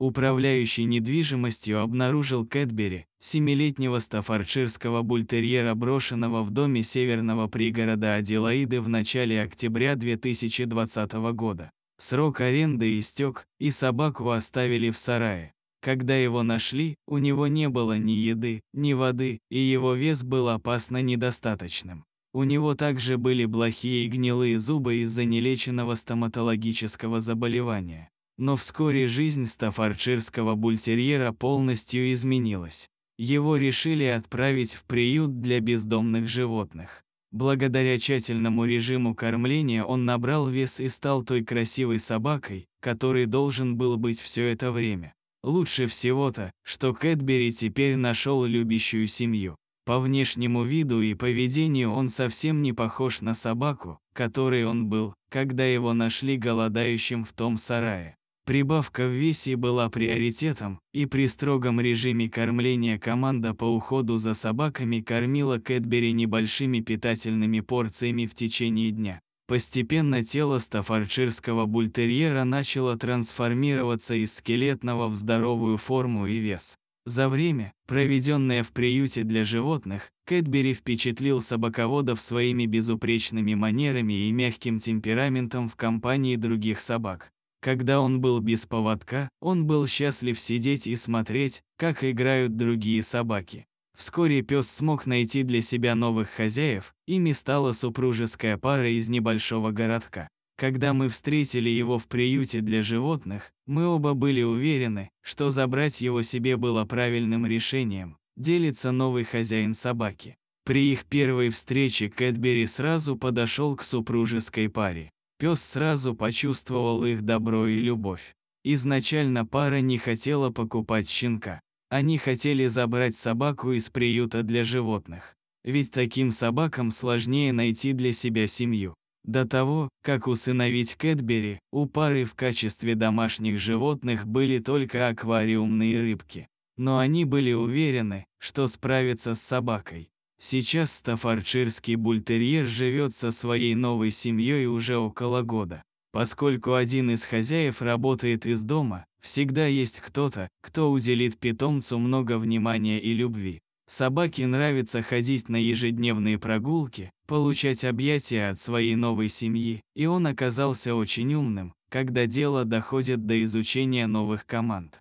управляющий недвижимостью обнаружил Кэтбери, семилетнего стафарширского бультерьера, брошенного в доме северного пригорода Аделаиды в начале октября 2020 года. Срок аренды истек, и собаку оставили в сарае. Когда его нашли, у него не было ни еды, ни воды, и его вес был опасно недостаточным. У него также были плохие и гнилые зубы из-за нелеченного стоматологического заболевания. Но вскоре жизнь стафарчирского бультерьера полностью изменилась. Его решили отправить в приют для бездомных животных. Благодаря тщательному режиму кормления он набрал вес и стал той красивой собакой, которой должен был быть все это время. Лучше всего-то, что Кэтбери теперь нашел любящую семью. По внешнему виду и поведению он совсем не похож на собаку, которой он был, когда его нашли голодающим в том сарае. Прибавка в весе была приоритетом, и при строгом режиме кормления команда по уходу за собаками кормила Кэтбери небольшими питательными порциями в течение дня. Постепенно тело стафарчирского бультерьера начало трансформироваться из скелетного в здоровую форму и вес. За время, проведенное в приюте для животных, Кэтбери впечатлил собаководов своими безупречными манерами и мягким темпераментом в компании других собак. Когда он был без поводка, он был счастлив сидеть и смотреть, как играют другие собаки. Вскоре пес смог найти для себя новых хозяев, ими стала супружеская пара из небольшого городка. Когда мы встретили его в приюте для животных, мы оба были уверены, что забрать его себе было правильным решением, делится новый хозяин собаки. При их первой встрече Кэтбери сразу подошел к супружеской паре. Пес сразу почувствовал их добро и любовь. Изначально пара не хотела покупать щенка. Они хотели забрать собаку из приюта для животных. Ведь таким собакам сложнее найти для себя семью. До того, как усыновить Кэтбери, у пары в качестве домашних животных были только аквариумные рыбки. Но они были уверены, что справятся с собакой. Сейчас стафарчирский бультерьер живет со своей новой семьей уже около года. Поскольку один из хозяев работает из дома, всегда есть кто-то, кто уделит питомцу много внимания и любви. Собаке нравится ходить на ежедневные прогулки, получать объятия от своей новой семьи, и он оказался очень умным, когда дело доходит до изучения новых команд.